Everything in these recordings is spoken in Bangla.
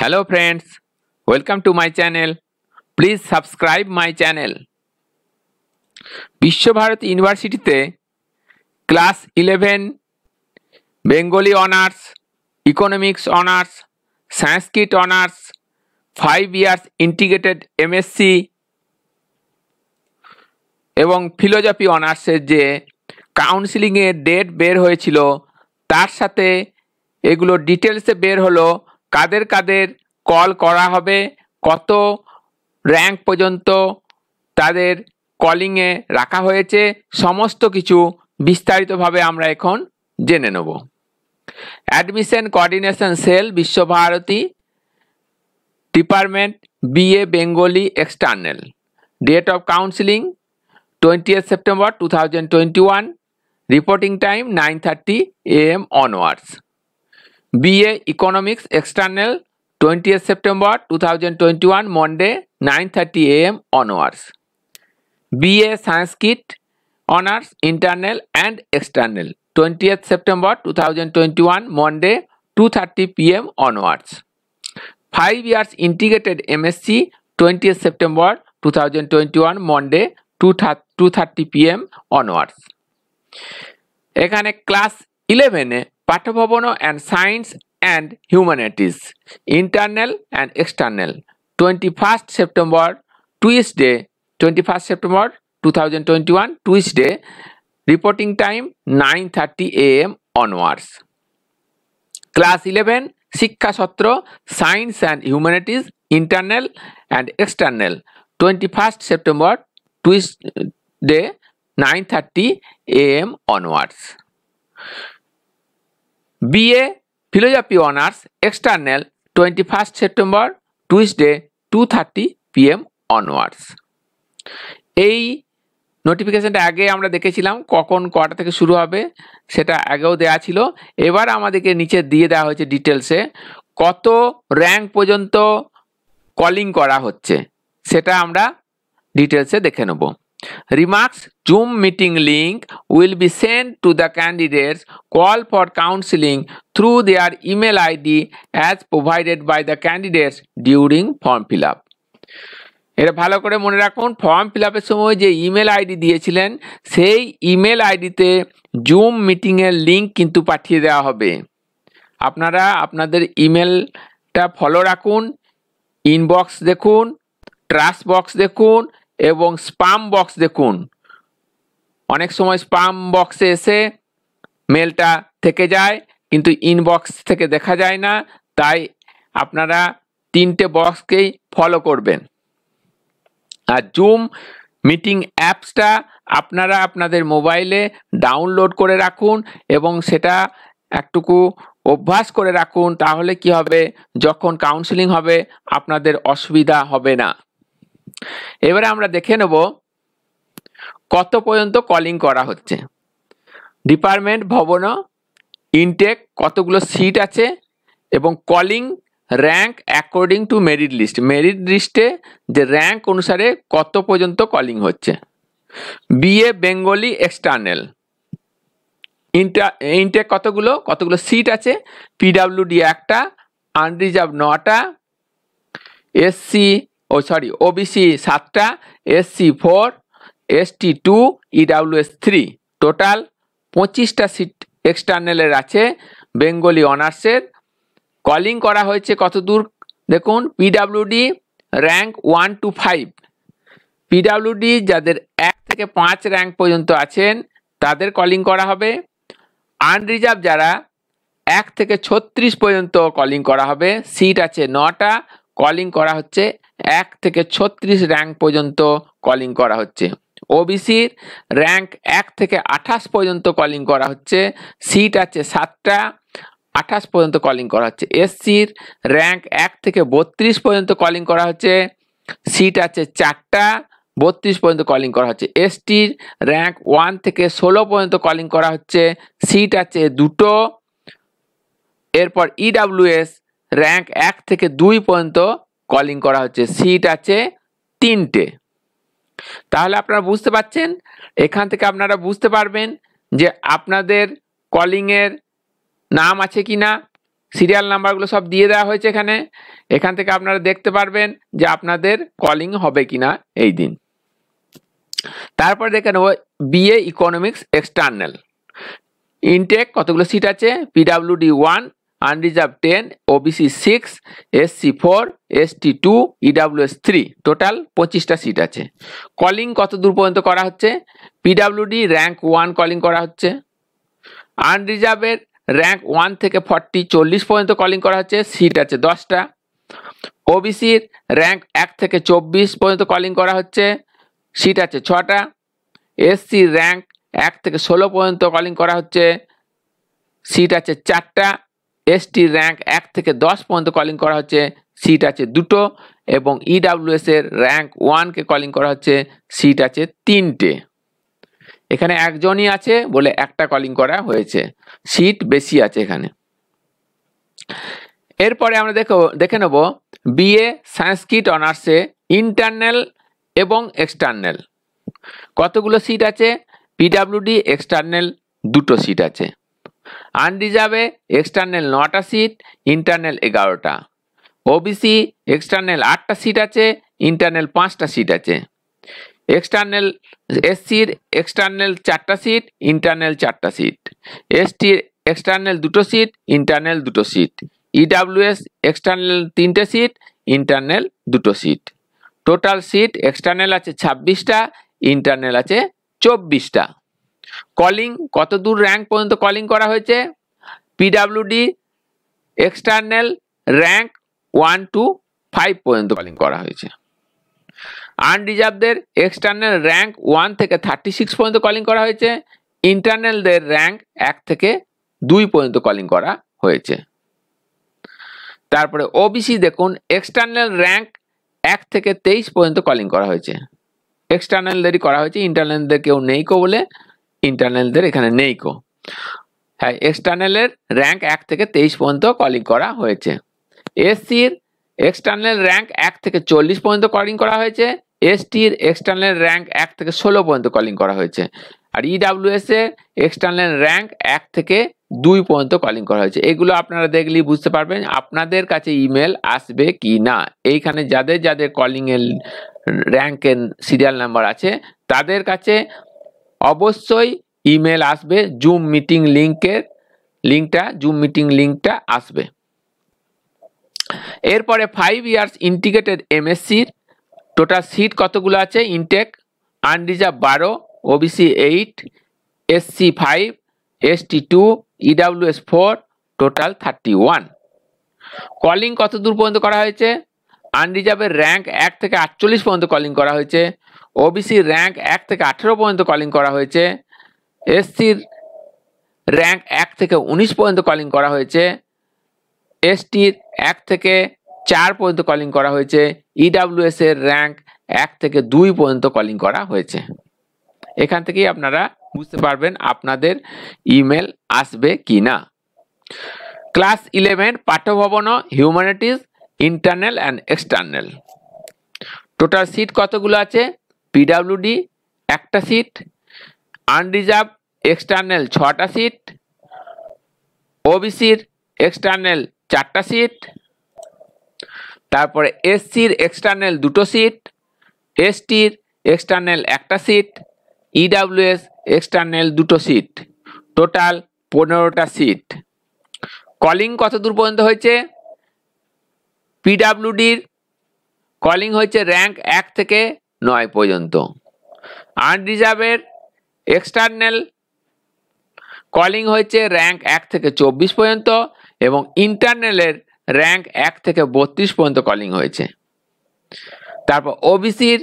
Hello friends welcome to my channel please subscribe my channel Visva-Bharati ইউনিভার্সিটিতে class eleven Bengali honours economics honours Sanskrit honours five years integrated MSc এবং ফিলোজফি অনার্সের যে কাউন্সিলিংয়ের ডেট বের হয়েছিল তার সাথে এগুলো ডিটেলসে বের হলো কাদের কাদের কল করা হবে কত র্যাঙ্ক পর্যন্ত তাদের কলিংয়ে রাখা হয়েছে সমস্ত কিছু বিস্তারিতভাবে আমরা এখন জেনে নেব admission coordination cell Visva-Bharati department BA Bengali external date of counselling twenty September two thousand twenty one reporting time nine thirty A M onwards BA economics external টোয়েন্টিয়ে September two thousand twenty one Monday nine thirty A M onwards BA Sanskrit honours internal and external twenty টোয়েন্টিয়ে September two thousand twenty one Monday two thirty P M onwards five years integrated MSc টোয়েন্টিয়ে September two thousand twenty one Monday two two thirty M onwards এখানে ক্লাস ইলেভেনে Patha Bhavana and science and humanities internal and external twenty first September Tuesday twenty first September two thousand twenty one Tuesday reporting time nine thirty A M onwards class eleven Siksha Satra science and humanities internal and external twenty first September Tuesday nine thirty A M onwards BA philosophy honours external twenty first September Tuesday two thirty PM onwards এই নোটিফিকেশানটা আগে আমরা দেখেছিলাম কখন কটা থেকে শুরু হবে সেটা আগেও দেয়া ছিল এবার আমাদেরকে নিচে দিয়ে দেওয়া হয়েছে ডিটেলসে কত র্যাঙ্ক পর্যন্ত কলিং করা হচ্ছে সেটা আমরা ডিটেলসে দেখে নেব remarks Zoom meeting link will be sent to the candidates call for counseling through their email ID as provided by the candidates during form fill up. এটা ভালো করে মনে রাখুন ফর্ম ফিল আপের সময় যে ইমেল আইডি দিয়েছিলেন সেই ইমেল আইডিতে জুম মিটিংয়ের লিঙ্ক কিন্তু পাঠিয়ে দেওয়া হবে আপনারা আপনাদের ইমেলটা ফলো রাখুন ইনবক্স দেখুন ট্রাস্ট বক্স দেখুন এবং স্পাম বক্স দেখুন অনেক সময় স্পাম বক্সে এসে মেলটা থেকে যায় কিন্তু ইনবক্স থেকে দেখা যায় না তাই আপনারা তিনটে বক্সকেই ফলো করবেন আর জুম মিটিং অ্যাপসটা আপনারা আপনাদের মোবাইলে ডাউনলোড করে রাখুন এবং সেটা একটুকু অভ্যাস করে রাখুন তাহলে কি হবে যখন কাউন্সিলিং হবে আপনাদের অসুবিধা হবে না এবারে আমরা দেখে নেব কত পর্যন্ত কলিং করা হচ্ছে ডিপার্টমেন্ট ভবন ইনটেক কতগুলো সিট আছে এবং calling rank according to merit list merit লিস্টে যে র্যাঙ্ক অনুসারে কত পর্যন্ত কলিং হচ্ছে বিএ বেঙ্গলি এক্সটার্নাল ইনটা ইনটেক কতগুলো কতগুলো সিট আছে পিডাব্লিউডি একটা আনরিজার্ভ নটা এসসি ও সরি ওবিসি সাতটা SC four S T two EWS three total পঁচিশটা সিট এক্সটার্নালের আছে বেঙ্গলি অনার্সের কলিং করা হয়েছে কত দূর দেখুন PWD rank one to five PWD যাদের এক থেকে পাঁচ র্যাঙ্ক পর্যন্ত আছেন তাদের কলিং করা হবে আনরিজার্ভ যারা এক থেকে ছত্রিশ পর্যন্ত কলিং করা হবে সিট আছে নটা কলিং করা হচ্ছে এক থেকে ছত্রিশ র্যাঙ্ক পর্যন্ত কলিং করা হচ্ছে ওবিসির র্যাঙ্ক এক থেকে আঠাশ পর্যন্ত কলিং করা হচ্ছে সিট আছে সাতটা আঠাশ পর্যন্ত কলিং করা হচ্ছে এসসির র্যাঙ্ক এক থেকে বত্রিশ পর্যন্ত কলিং করা হচ্ছে সিট আছে চারটা বত্রিশ পর্যন্ত কলিং করা হচ্ছে এসটির র্যাঙ্ক ওয়ান থেকে ষোলো পর্যন্ত কলিং করা হচ্ছে সিট আছে দুটো এরপর ইডাব্লিউএস e র্যাঙ্ক এক থেকে দুই পর্যন্ত কলিং করা হচ্ছে সিট আছে তিনটে তাহলে আপনারা বুঝতে পাচ্ছেন এখান থেকে আপনারা বুঝতে পারবেন যে আপনাদের কলিংয়ের নাম আছে কি না সিরিয়াল নাম্বারগুলো সব দিয়ে দেওয়া হয়েছে এখানে এখান থেকে আপনারা দেখতে পারবেন যে আপনাদের কলিং হবে কি না এই দিন তারপর দেখে নেব বিএ ইকোনমিক্স এক্সটার্নাল ইনটেক কতগুলো সিট আছে PWD one unreserved ten OBC six SC four ST two EWS three total পঁচিশটা সিট আছে কলিং কত দূর পর্যন্ত করা হচ্ছে পিডাব্লিউডি র্যাঙ্ক ওয়ান কলিং করা হচ্ছে আনরিজার্ভের র্যাঙ্ক ওয়ান থেকে ফর্টি চল্লিশ পর্যন্ত কলিং করা হচ্ছে সিট আছে দশটা ওবিসির র্যাঙ্ক এক থেকে চব্বিশ পর্যন্ত কলিং করা হচ্ছে সিট আছে ছটা এসসি র্যাঙ্ক এক থেকে ষোলো পর্যন্ত কলিং করা হচ্ছে সিট আছে চারটা এসটি র্যাঙ্ক এক থেকে দশ পর্যন্ত কলিং করা হচ্ছে সিট আছে দুটো এবং ইডাব্লিউএস e এর র্যাঙ্ক ওয়ানকে কলিং করা হচ্ছে সিট আছে তিনটে এখানে একজনই আছে বলে একটা কলিং করা হয়েছে সিট বেশি আছে এখানে এরপরে আমরা দেখো দেখে নেব বিএ সংস্কৃত অনার্সে ইন্টারনাল এবং এক্সটার্নাল কতগুলো সিট আছে পিডাব্লিউডি এক্সটার্নাল দুটো সিট আছে আনরিজার্ভে এক্সটার্নাল নটা সিট ইন্টারনাল এগারোটা ওবিসি এক্সটার্নাল আটটা সিট আছে ইন্টারনাল পাঁচটা সিট আছে এক্সটার্নাল এসসির এক্সটার্নাল চারটা সিট ইন্টারনাল চারটা সিট এসটির এক্সটার্নাল দুটো সিট ইন্টারনাল দুটো সিট ইডাব্লিউএস এক্সটার্নাল তিনটে সিট ইন্টারনাল দুটো সিট টোটাল সিট এক্সটার্নাল আছে ছাব্বিশটা ইন্টারনাল আছে চব্বিশটা কলিং কত দূর র্যাঙ্ক পর্যন্ত কলিং করা হয়েছে PWD external rank one to five পর্যন্ত কলিং করা হয়েছে আনরিজার্ভদের এক্সটার্নাল র্যাঙ্ক ওয়ান থেকে থার্টি সিক্স পর্যন্ত কলিং করা হয়েছে ইন্টারনালদের র্যাঙ্ক এক থেকে দুই পর্যন্ত কলিং করা হয়েছে তারপরে ওবিসি দেখুন এক্সটার্নাল র্যাঙ্ক এক থেকে তেইশ পর্যন্ত কলিং করা হয়েছে এক্সটার্নালদেরই করা হয়েছে ইন্টারনালদের কেউ নেই কেউ বলে ইন্টারনালদের এখানে নেই কো হ্যাঁ এক্সটার্নালের র্যাঙ্ক এক থেকে তেইশ পর্যন্ত কলিং করা হয়েছে এসসির এক্সটার্নাল র্যাঙ্ক এক থেকে চল্লিশ পর্যন্ত কলিং করা হয়েছে এসটির এক্সটার্নাল র্যাঙ্ক এক থেকে ষোলো পর্যন্ত কলিং করা হয়েছে আর ইডাব্লিউএস এর এক্সটার্নাল র্যাঙ্ক এক থেকে দুই পর্যন্ত কলিং করা হয়েছে এগুলো আপনারা দেখলেই বুঝতে পারবেন আপনাদের কাছে ইমেল আসবে কি না এইখানে যাদের যাদের কলিংয়ের র্যাঙ্কের সিরিয়াল নাম্বার আছে তাদের কাছে অবশ্যই ইমেল আসবে জুম মিটিং লিঙ্কের লিঙ্কটা জুম মিটিং লিঙ্কটা আসবে এরপরে ফাইভ ইয়ার্স ইন্টিগ্রেটেড এমএসসির টোটাল সিট কতগুলো আছে ইনটেক আনরিজার্ভ বারো OBC eight SC five ST two EWS four total thirty one calling কত দূর পর্যন্ত করা হয়েছে আনরিজার্ভের র্যাঙ্ক এক থেকে আটচল্লিশ পর্যন্ত কলিং করা হয়েছে ওবিসি র্যাঙ্ক এক থেকে আঠেরো পর্যন্ত কলিং করা হয়েছে এসসির র্যাঙ্ক এক থেকে উনিশ পর্যন্ত কলিং করা হয়েছে এসটির এক থেকে চার পর্যন্ত কলিং করা হয়েছে ইডাব্লিউএস e এর র্যাঙ্ক এক থেকে দুই পর্যন্ত কলিং করা হয়েছে এখান থেকেই আপনারা বুঝতে পারবেন আপনাদের ইমেল আসবে কি না class eleven Patha Bhavana humanities internal and external total seat কতগুলো আছে পিডাব্লিউডি একটা সিট আনরিজার্ভ এক্সটার্নাল ছটা সিট ওবিসির এক্সটার্নাল চারটা সিট তারপরে এসসির এক্সটার্নাল দুটো সিট এসটির এক্সটার্নাল একটা সিট ইডাব্লিউএস এক্সটার্নাল দুটো সিট টোটাল পনেরোটা সিট কলিং কত দূর পর্যন্ত হয়েছে পিডাব্লিউডির কলিং হয়েছে র্যাঙ্ক এক থেকে নয় পর্যন্ত রিজার্ভের এক্সটার্নাল কলিং হয়েছে র্যাঙ্ক এক থেকে চব্বিশ পর্যন্ত এবং ইন্টারনালের র্যাঙ্ক এক থেকে বত্রিশ পর্যন্ত কলিং হয়েছে তারপর ওবিসির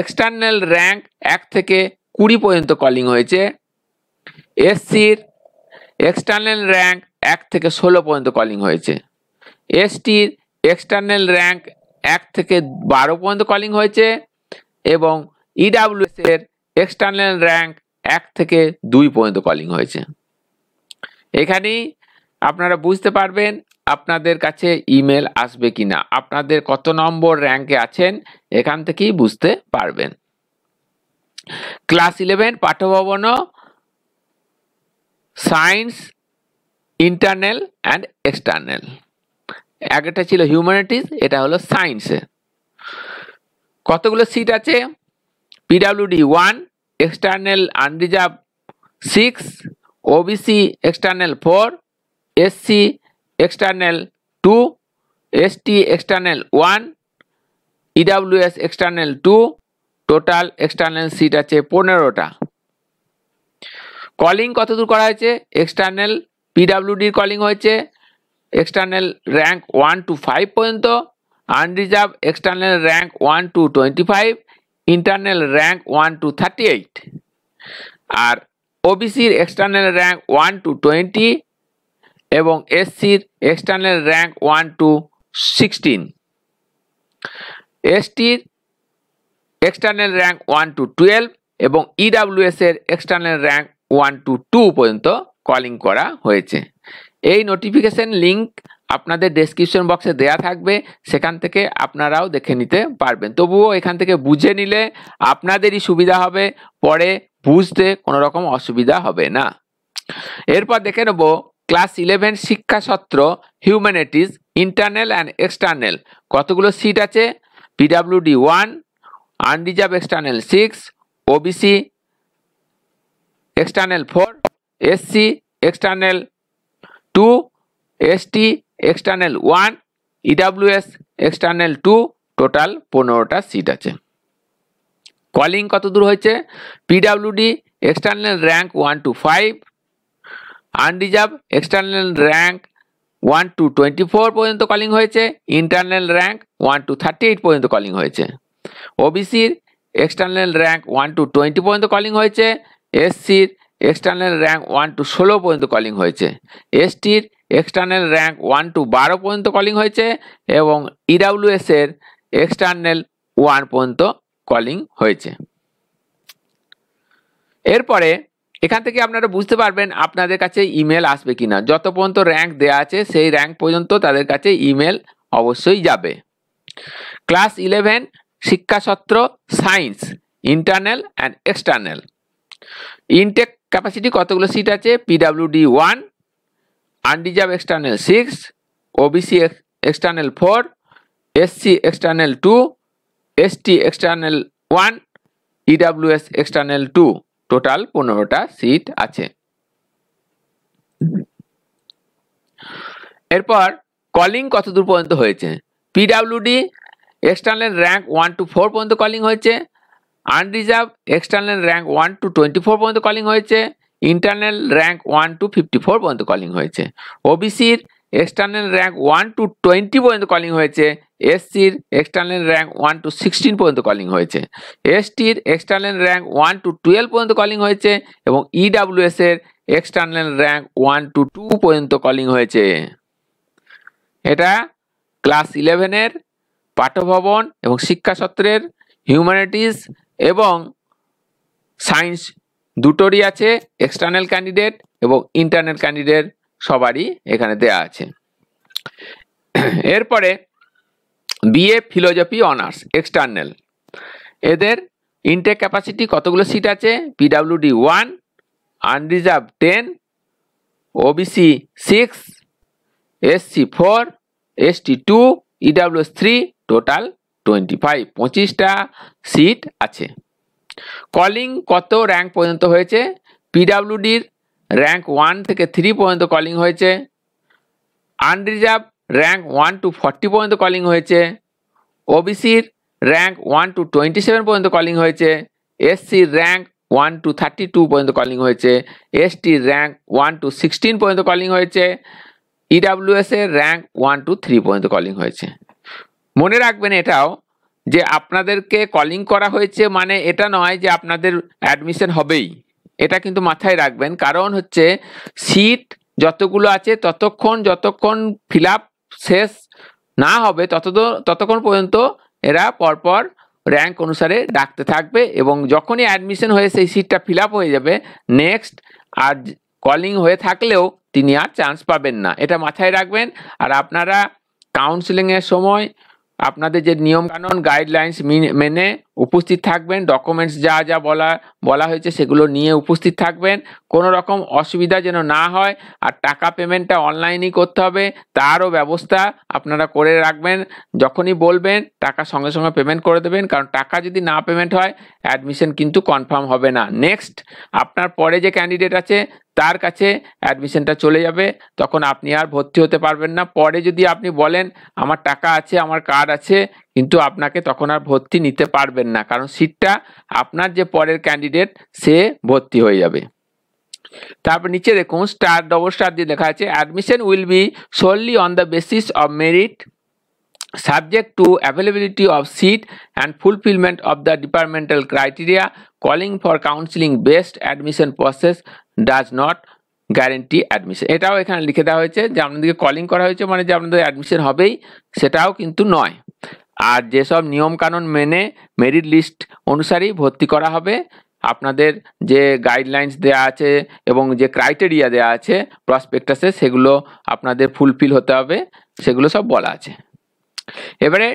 এক্সটার্নাল র্যাঙ্ক এক থেকে কুড়ি পর্যন্ত কলিং হয়েছে এসসির এক্সটার্নাল র্যাঙ্ক এক থেকে ষোলো পর্যন্ত কলিং হয়েছে এসটির এক্সটার্নাল র্যাঙ্ক এক থেকে বারো পর্যন্ত কলিং হয়েছে এবং ইডাব্লিউএস e এর এক্সটার্নাল র্যাঙ্ক এক থেকে দুই পর্যন্ত কলিং হয়েছে এখানেই আপনারা বুঝতে পারবেন আপনাদের কাছে ইমেল আসবে কি না আপনাদের কত নম্বর র্যাঙ্কে আছেন এখান থেকেই বুঝতে পারবেন class eleven Patha Bhavana science internal and external আগেটা ছিল হিউম্যানিটিস এটা হলো সায়েন্সে কতগুলো সিট আছে PWD one external unreserved six OBC external four SC external two ST external one EWS external two total external seat আছে পনেরোটা কলিং কতদূর করা হয়েছে এক্সটার্নাল পিডাব্লিউডির কলিং হয়েছে external rank one to five পর্যন্ত rank one two twenty five internal rank one two thirty eight আর ওবিসির external rank one two twenty এবং এসসির external rank one two sixteen এসটির external rank one to twelve এবং এর external rank one to two পর্যন্ত কলিং করা হয়েছে এই নোটিফিকেশন লিঙ্ক আপনাদের ডেসক্রিপশন বক্সে দেয়া থাকবে সেখান থেকে আপনারাও দেখে নিতে পারবেন তবুও এখান থেকে বুঝে নিলে আপনাদেরই সুবিধা হবে পরে বুঝতে কোনো রকম অসুবিধা হবে না এরপর দেখে নেব class eleven Siksha Satra humanities internal and external কতগুলো সিট আছে PWD one unreserved external six OBC external four SC external two ST external one EWS external two total পনেরোটা সিট আছে কলিং কত দূর হয়েছে PWD external rank one to five unreserved external rank one two twenty four পর্যন্ত কলিং হয়েছে internal rank one two thirty eight পর্যন্ত কলিং হয়েছে ওবিসির external rank one two twenty পর্যন্ত কলিং হয়েছে এসসির এক্সটার্নাল র্যাঙ্ক ওয়ান টু ষোলো পর্যন্ত কলিং হয়েছে এসটির এক্সটার্নাল র্যাঙ্ক ওয়ান টু বারো পর্যন্ত কলিং হয়েছে এবং ইডাব্লিউএস e এর এক্সটার্নাল ওয়ান পর্যন্ত কলিং হয়েছে এরপরে এখান থেকে আপনারা বুঝতে পারবেন আপনাদের কাছে ইমেল আসবে কি না যত পর্যন্ত র্যাঙ্ক দেওয়া আছে সেই র্যাঙ্ক পর্যন্ত তাদের কাছে ইমেল অবশ্যই যাবে class eleven Siksha Satra science internal and external intake capacity কতগুলো সিট আছে PWD one undeserved external 6, OBC external 4, SC external 2, ST external 1, EWS external two total পনেরোটা সিট আছে এরপর কলিং কত দূর পর্যন্ত হয়েছে PWD external rank one to four পর্যন্ত কলিং হয়েছে unreserved external rank one two twenty four পর্যন্ত কলিং হয়েছে internal rank one to fifty four পর্যন্ত কলিং হয়েছে ওবিসির external rank one two twenty পর্যন্ত কলিং হয়েছে এসসির external rank one two sixteen পর্যন্ত কলিং হয়েছে এসটির external rank one to twelve পর্যন্ত কলিং হয়েছে এবং ইডাব্লিউএসের external rank one to two পর্যন্ত কলিং হয়েছে এটা ক্লাস ইলেভেনের পাঠ্যভবন এবং শিক্ষাসত্রের হিউম্যানিটিস এবং সায়েন্স দুটোরই আছে এক্সটার্নাল ক্যান্ডিডেট এবং ইন্টারনাল ক্যান্ডিডেট সবারই এখানে দেয়া আছে এরপরে বিএ ফিলোজফি অনার্স এক্সটার্নাল এদের ইনটেক ক্যাপাসিটি কতগুলো সিট আছে PWD one unreserved ten OBC six SC four ST two EWS three total twenty five পঁচিশটা সিট আছে কলিং কত র্যাঙ্ক পর্যন্ত হয়েছে পিডাব্লিউডির র্যাঙ্ক ওয়ান থেকে থ্রি পর্যন্ত কলিং হয়েছে unreserved rank one two forty পর্যন্ত কলিং হয়েছে ওবিসির rank one two twenty seven পর্যন্ত কলিং হয়েছে এসসির rank one two thirty two পর্যন্ত কলিং হয়েছে এসটির র্যাঙ্ক ওয়ান টু সিক্সটিন পর্যন্ত কলিং হয়েছে ইডাব্লিউএস e এর র্যাঙ্ক ওয়ান টু থ্রি পর্যন্ত কলিং হয়েছে মনে রাখবেন এটাও যে আপনাদেরকে কলিং করা হয়েছে মানে এটা নয় যে আপনাদের অ্যাডমিশন হবেই এটা কিন্তু মাথায় রাখবেন কারণ হচ্ছে সিট যতগুলো আছে ততক্ষণ যতক্ষণ ফিল শেষ না হবে তত ততক্ষণ পর্যন্ত এরা পরপর র্যাঙ্ক অনুসারে ডাকতে থাকবে এবং যখনই অ্যাডমিশন হয়ে সেই সিটটা ফিল হয়ে যাবে নেক্সট আর কলিং হয়ে থাকলেও তিনি আর চান্স পাবেন না এটা মাথায় রাখবেন আর আপনারা কাউন্সেলিংয়ের সময় আপনাদের যে নিয়ম কানুন গাইডলাইন্স মেনে উপস্থিত থাকবেন ডকুমেন্টস যা যা বলা বলা হয়েছে সেগুলো নিয়ে উপস্থিত থাকবেন কোনো রকম অসুবিধা যেন না হয় আর টাকা পেমেন্টটা অনলাইনই করতে হবে তারও ব্যবস্থা আপনারা করে রাখবেন যখনই বলবেন টাকা সঙ্গে সঙ্গে পেমেন্ট করে দেবেন কারণ টাকা যদি না পেমেন্ট হয় অ্যাডমিশন কিন্তু কনফার্ম হবে না নেক্সট আপনার পরে যে ক্যান্ডিডেট আছে তার কাছে অ্যাডমিশনটা চলে যাবে তখন আপনি আর ভর্তি হতে পারবেন না পরে যদি আপনি বলেন আমার টাকা আছে আমার কার্ড আছে কিন্তু আপনাকে তখন আর ভর্তি নিতে পারবেন না কারণ সিটটা আপনার যে পরের ক্যান্ডিডেট সে ভর্তি হয়ে যাবে তারপর নিচে দেখুন স্টার ডবল স্টার দিয়ে লেখা আছে admission will be solely on the basis of merit subject to availability of seat and fulfilment of the departmental criteria calling for counselling based admission process does not guarantee admission এটাও এখানে লিখে দেওয়া হয়েছে যে আপনাদেরকে কলিং করা হয়েছে মানে যে আপনাদের অ্যাডমিশন হবেই সেটাও কিন্তু নয় আর যেসব নিয়মকানুন মেনে মেরিট লিস্ট অনুসারেই ভর্তি করা হবে আপনাদের যে গাইডলাইন্স দেয়া আছে এবং যে ক্রাইটেরিয়া দেয়া আছে প্রসপেক্টাসে সেগুলো আপনাদের ফুলফিল হতে হবে সেগুলো সব বলা আছে এবারে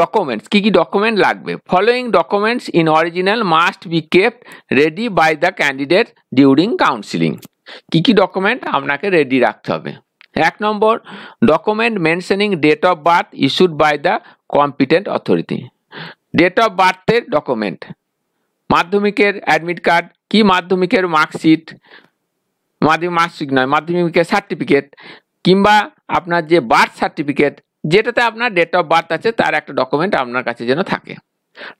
ডকুমেন্টস কি কি ডকুমেন্ট লাগবে following documents in original must be kept ready by the candidate during counselling কি কি ডকুমেন্ট আপনাকে রেডি রাখতে হবে এক নম্বর document mentioning date of birth issued by the competent authority date of বার্থের ডকুমেন্ট মাধ্যমিকের অ্যাডমিট কার্ড কি মাধ্যমিকের মার্কশিট মাধ্যমিক মার্কশিট নয় মাধ্যমিকের সার্টিফিকেট কিংবা আপনার যে বার্থ সার্টিফিকেট যেটাতে আপনার ডেট অফ বার্থ আছে তার একটা ডকুমেন্ট আপনার কাছে যেন থাকে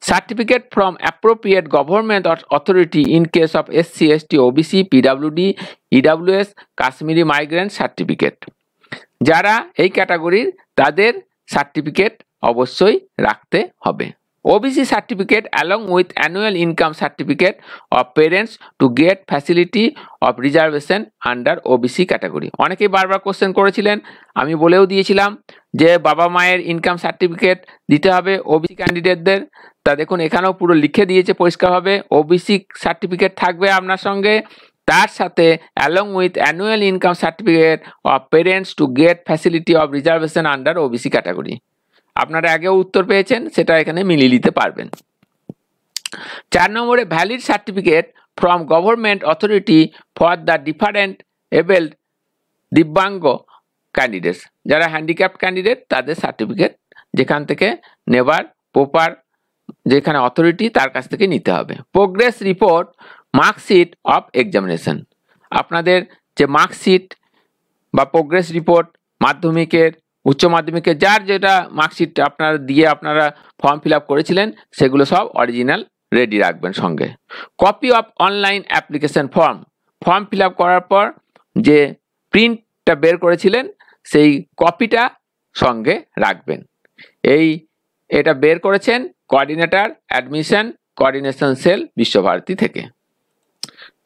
certificate from appropriate government authority in case of S C SC ST OBC PWD EWS Kashmiri migrant certificate যারা এই ক্যাটাগরির তাদের সার্টিফিকেট অবশ্যই রাখতে হবে OBC certificate along with annual income certificate of parents to get facility of reservation under OBC category অনেকেই বারবার কোশ্চেন করেছিলেন আমি বলেও দিয়েছিলাম যে বাবা মায়ের ইনকাম সার্টিফিকেট দিতে হবে ওবিসি ক্যান্ডিডেটদের তা দেখুন এখানেও পুরো লিখে দিয়েছে পরিষ্কারভাবে ওবিসি সার্টিফিকেট থাকবে আপনার সঙ্গে তার সাথে along with annual income certificate of parents to get facility of reservation under OBC category আপনারা আগেও উত্তর পেয়েছেন সেটা এখানে মিলিয়ে নিতে পারবেন চার নম্বরে valid certificate from government authority for the different abled divyang candidates যারা হ্যান্ডিক্যাপ ক্যান্ডিডেট তাদের সার্টিফিকেট যেখান থেকে নেবার প্রপার যেখানে অথরিটি তার কাছ থেকে নিতে হবে progress report marksheet of examination আপনাদের যে মার্কশিট বা প্রোগ্রেস রিপোর্ট মাধ্যমিকের উচ্চ মাধ্যমিকে যার যেটা মার্কশিট আপনারা দিয়ে আপনারা ফর্ম ফিল করেছিলেন সেগুলো সব অরিজিনাল রেডি রাখবেন সঙ্গে copy of online application form form fill করার পর যে প্রিন্টটা বের করেছিলেন সেই কপিটা সঙ্গে রাখবেন এই এটা বের করেছেন coordinator admission coordination cell Visva Bharati থেকে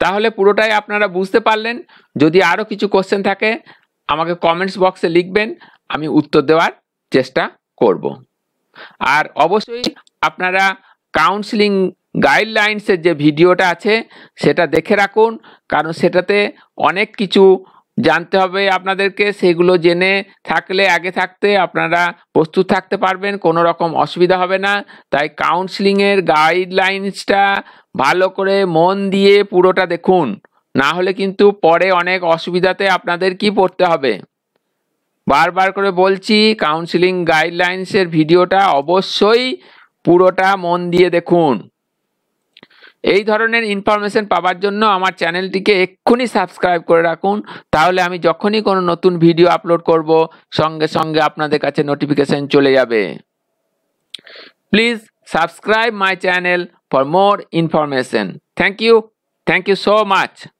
তাহলে পুরোটাই আপনারা বুঝতে পারলেন যদি আরও কিছু কোশ্চেন থাকে আমাকে কমেন্টস বক্সে লিখবেন আমি উত্তর দেওয়ার চেষ্টা করব আর অবশ্যই আপনারা কাউন্সিলিং গাইডলাইন্সের যে ভিডিওটা আছে সেটা দেখে রাখুন কারণ সেটাতে অনেক কিছু জানতে হবে আপনাদেরকে সেগুলো জেনে থাকলে আগে থাকতে আপনারা প্রস্তুত থাকতে পারবেন কোনো রকম অসুবিধা হবে না তাই কাউন্সিলিংয়ের গাইডলাইন্সটা ভালো করে মন দিয়ে পুরোটা দেখুন না হলে কিন্তু পরে অনেক অসুবিধাতে আপনাদের কি পড়তে হবে বারবার করে বলছি কাউন্সিলিং গাইডলাইন্সের ভিডিওটা অবশ্যই পুরোটা মন দিয়ে দেখুন এই ধরনের ইনফরমেশন পাওয়ার জন্য আমার চ্যানেলটিকে এক্ষুনি সাবস্ক্রাইব করে রাখুন তাহলে আমি যখনই কোনো নতুন ভিডিও আপলোড করব সঙ্গে সঙ্গে আপনাদের কাছে নোটিফিকেশন চলে যাবে please subscribe my channel for more information thank you thank you so much